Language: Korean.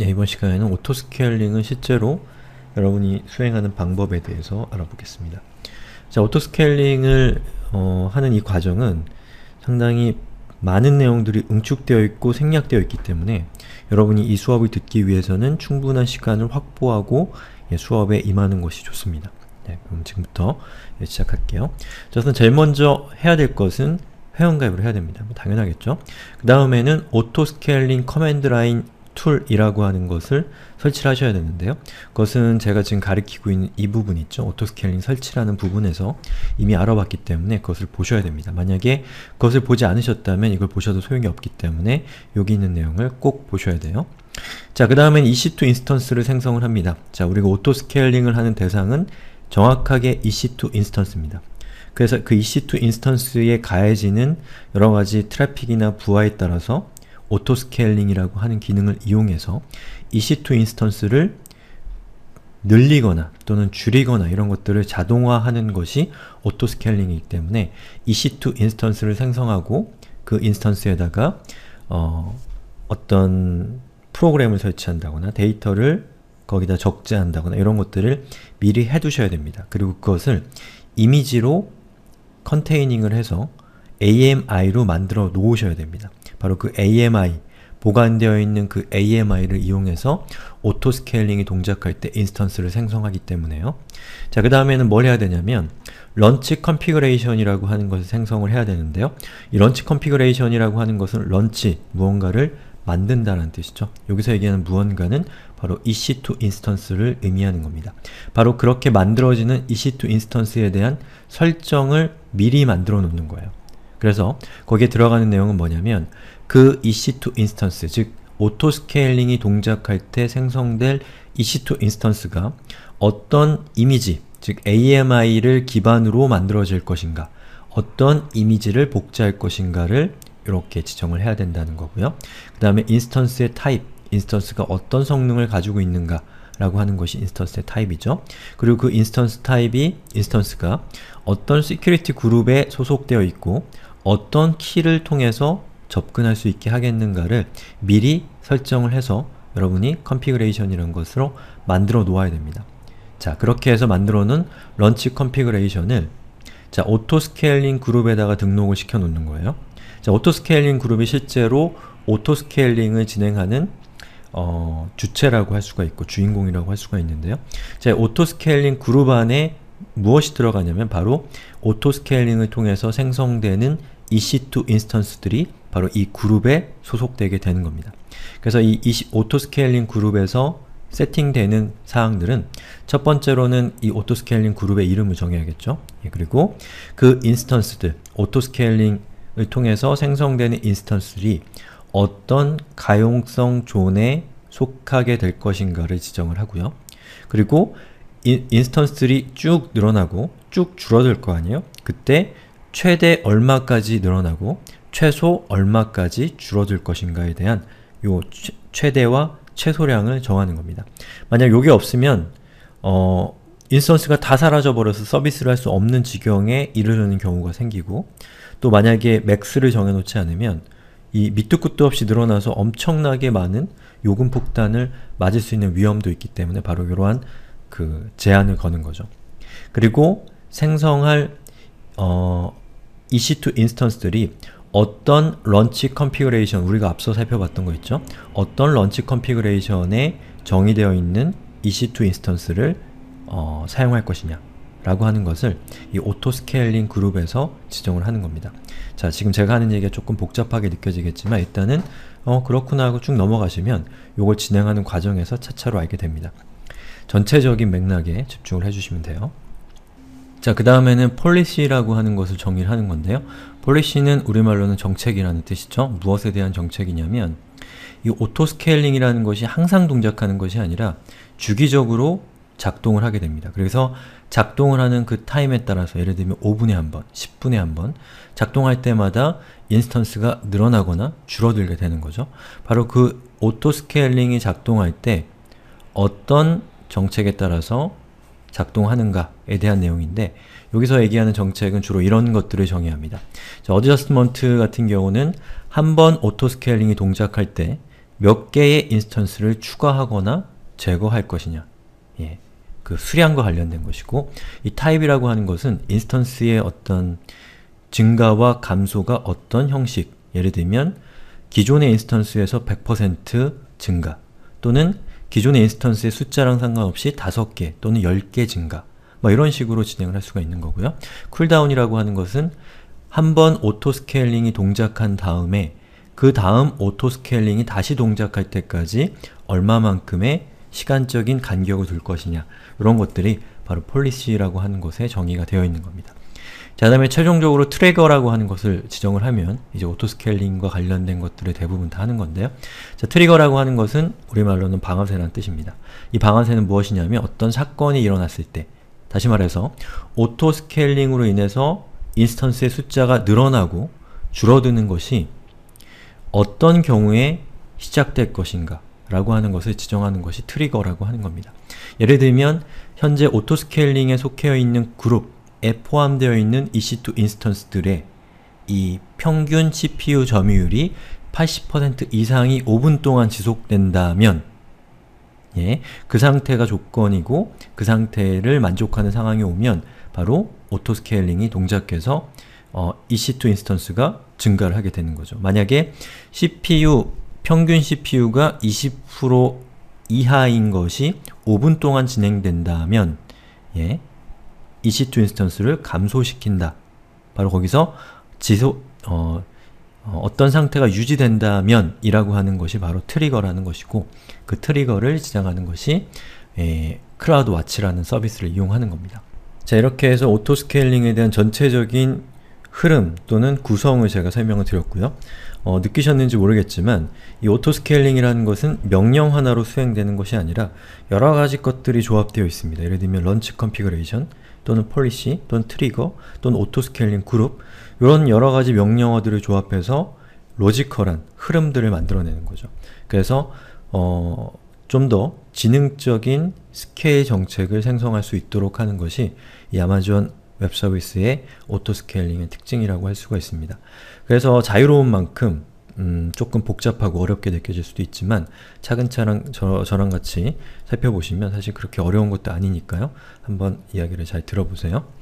예, 이번 시간에는 오토스케일링은 실제로 여러분이 수행하는 방법에 대해서 알아보겠습니다. 자, 오토스케일링을 어, 하는 이 과정은 상당히 많은 내용들이 응축되어 있고 생략되어 있기 때문에 여러분이 이 수업을 듣기 위해서는 충분한 시간을 확보하고 예, 수업에 임하는 것이 좋습니다. 네, 그럼 지금부터 예, 시작할게요. 자, 우선 제일 먼저 해야 될 것은 회원가입을 해야 됩니다. 뭐 당연하겠죠? 그 다음에는 오토스케일링 커맨드 라인 툴이라고 하는 것을 설치를 하셔야 되는데요. 그것은 제가 지금 가리키고 있는 이 부분 있죠. 오토스케일링 설치라는 부분에서 이미 알아봤기 때문에 그것을 보셔야 됩니다. 만약에 그것을 보지 않으셨다면 이걸 보셔도 소용이 없기 때문에 여기 있는 내용을 꼭 보셔야 돼요. 자, 그 다음엔 EC2 인스턴스를 생성을 합니다. 자, 우리가 오토스케일링을 하는 대상은 정확하게 EC2 인스턴스입니다. 그래서 그 EC2 인스턴스에 가해지는 여러가지 트래픽이나 부하에 따라서 오토 스케일링이라고 하는 기능을 이용해서 EC2 인스턴스를 늘리거나 또는 줄이거나 이런 것들을 자동화하는 것이 오토 스케일링이기 때문에 EC2 인스턴스를 생성하고 그 인스턴스에다가 어, 어떤 프로그램을 설치한다거나 데이터를 거기다 적재한다거나 이런 것들을 미리 해두셔야 됩니다. 그리고 그것을 이미지로 컨테이닝을 해서 AMI로 만들어 놓으셔야 됩니다. 바로 그 AMI, 보관되어 있는 그 AMI를 이용해서 오토 스케일링이 동작할 때 인스턴스를 생성하기 때문에요. 자, 그 다음에는 뭘 해야 되냐면 런치 컨피그레이션이라고 하는 것을 생성을 해야 되는데요. 이 런치 컨피그레이션이라고 하는 것은 런치, 무언가를 만든다는 뜻이죠. 여기서 얘기하는 무언가는 바로 EC2 인스턴스를 의미하는 겁니다. 바로 그렇게 만들어지는 EC2 인스턴스에 대한 설정을 미리 만들어 놓는 거예요. 그래서 거기에 들어가는 내용은 뭐냐면 그 EC2 인스턴스, 즉 오토 스케일링이 동작할 때 생성될 EC2 인스턴스가 어떤 이미지, 즉 AMI를 기반으로 만들어질 것인가 어떤 이미지를 복제할 것인가를 이렇게 지정을 해야 된다는 거고요. 그 다음에 인스턴스의 타입, 인스턴스가 어떤 성능을 가지고 있는가 라고 하는 것이 인스턴스의 타입이죠. 그리고 그 인스턴스 타입이 인스턴스가 어떤 시큐리티 그룹에 소속되어 있고 어떤 키를 통해서 접근할 수 있게 하겠는가를 미리 설정을 해서 여러분이 컨피그레이션이라는 것으로 만들어 놓아야 됩니다. 자, 그렇게 해서 만들어 놓은 런치 컨피그레이션을 자, 오토 스케일링 그룹에다가 등록을 시켜 놓는 거예요. 자, 오토 스케일링 그룹이 실제로 오토 스케일링을 진행하는 어, 주체라고 할 수가 있고 주인공이라고 할 수가 있는데요. 자, 오토 스케일링 그룹 안에 무엇이 들어가냐면 바로 오토스케일링을 통해서 생성되는 EC2 인스턴스들이 바로 이 그룹에 소속되게 되는 겁니다. 그래서 이 e 오토스케일링 그룹에서 세팅되는 사항들은 첫 번째로는 이 오토스케일링 그룹의 이름을 정해야겠죠. 예, 그리고 그 인스턴스들, 오토스케일링을 통해서 생성되는 인스턴스들이 어떤 가용성 존에 속하게 될 것인가를 지정을 하고요. 그리고 인, 인스턴스들이 쭉 늘어나고 쭉 줄어들 거 아니에요? 그때 최대 얼마까지 늘어나고 최소 얼마까지 줄어들 것인가에 대한 요 최, 최대와 최소량을 정하는 겁니다. 만약 요게 없으면 어, 인스턴스가 다 사라져버려서 서비스를 할 수 없는 지경에 이르는 경우가 생기고 또 만약에 맥스를 정해놓지 않으면 이 밑도 끝도 없이 늘어나서 엄청나게 많은 요금 폭탄을 맞을 수 있는 위험도 있기 때문에 바로 이러한 그 제한을 거는 거죠. 그리고 생성할 어, EC2 인스턴스들이 어떤 런치 컨피그레이션, 우리가 앞서 살펴봤던 거 있죠? 어떤 런치 컨피그레이션에 정의되어 있는 EC2 인스턴스를 어, 사용할 것이냐 라고 하는 것을 이 오토스케일링 그룹에서 지정을 하는 겁니다. 자, 지금 제가 하는 얘기가 조금 복잡하게 느껴지겠지만 일단은 어, 그렇구나 하고 쭉 넘어가시면 요걸 진행하는 과정에서 차차로 알게 됩니다. 전체적인 맥락에 집중을 해주시면 돼요. 자, 그 다음에는 폴리시라고 하는 것을 정의를 하는 건데요. 폴리시는 우리말로는 정책이라는 뜻이죠. 무엇에 대한 정책이냐면 이 오토스케일링이라는 것이 항상 동작하는 것이 아니라 주기적으로 작동을 하게 됩니다. 그래서 작동을 하는 그 타임에 따라서 예를 들면 5분에 한 번, 10분에 한 번 작동할 때마다 인스턴스가 늘어나거나 줄어들게 되는 거죠. 바로 그 오토스케일링이 작동할 때 어떤 정책에 따라서 작동하는가에 대한 내용인데 여기서 얘기하는 정책은 주로 이런 것들을 정의합니다. 자, 어드저스먼트 같은 경우는 한번 오토스케일링이 동작할 때 몇 개의 인스턴스를 추가하거나 제거할 것이냐 예, 그 수량과 관련된 것이고 이 타입이라고 하는 것은 인스턴스의 어떤 증가와 감소가 어떤 형식 예를 들면 기존의 인스턴스에서 100% 증가 또는 기존의 인스턴스의 숫자랑 상관없이 5개 또는 10개 증가 뭐 이런 식으로 진행을 할 수가 있는 거고요. 쿨다운이라고 하는 것은 한 번 오토 스케일링이 동작한 다음에 그 다음 오토 스케일링이 다시 동작할 때까지 얼마만큼의 시간적인 간격을 둘 것이냐 이런 것들이 바로 폴리시라고 하는 것에 정의가 되어 있는 겁니다. 자, 그 다음에 최종적으로 트래거라고 하는 것을 지정을 하면 이제 오토스케일링과 관련된 것들을 대부분 다 하는 건데요. 자, 트리거라고 하는 것은 우리말로는 방아쇠라는 뜻입니다. 이 방아쇠는 무엇이냐면 어떤 사건이 일어났을 때 다시 말해서 오토스케일링으로 인해서 인스턴스의 숫자가 늘어나고 줄어드는 것이 어떤 경우에 시작될 것인가 라고 하는 것을 지정하는 것이 트리거라고 하는 겁니다. 예를 들면 현재 오토스케일링에 속해 있는 그룹 에 포함되어 있는 EC2 인스턴스들의 이 평균 CPU 점유율이 80% 이상이 5분 동안 지속된다면 예, 그 상태가 조건이고 그 상태를 만족하는 상황이 오면 바로 오토 스케일링이 동작해서 어, EC2 인스턴스가 증가를 하게 되는 거죠. 만약에 CPU, 평균 CPU가 20% 이하인 것이 5분 동안 진행된다면 예, EC2 인스턴스를 감소시킨다. 바로 거기서 지속 어, 어, 어떤 상태가 유지된다면 이라고 하는 것이 바로 트리거라는 것이고 그 트리거를 지정하는 것이 에, 예, 크라우드 와치라는 서비스를 이용하는 겁니다. 자 이렇게 해서 오토 스케일링에 대한 전체적인 흐름 또는 구성을 제가 설명을 드렸고요. 어, 느끼셨는지 모르겠지만 이 오토 스케일링이라는 것은 명령 하나로 수행되는 것이 아니라 여러 가지 것들이 조합되어 있습니다. 예를 들면 런치 컨피그레이션, 또는 폴리시 또는 트리거 또는 오토스케일링 그룹 이런 여러가지 명령어들을 조합해서 로지컬한 흐름들을 만들어내는 거죠. 그래서 어, 좀 더 지능적인 스케일 정책을 생성할 수 있도록 하는 것이 이 아마존 웹서비스의 오토스케일링의 특징이라고 할 수가 있습니다. 그래서 자유로운 만큼 음, 조금 복잡하고 어렵게 느껴질 수도 있지만 차근차근 저, 저랑 같이 살펴보시면 사실 그렇게 어려운 것도 아니니까요. 한번 이야기를 잘 들어보세요.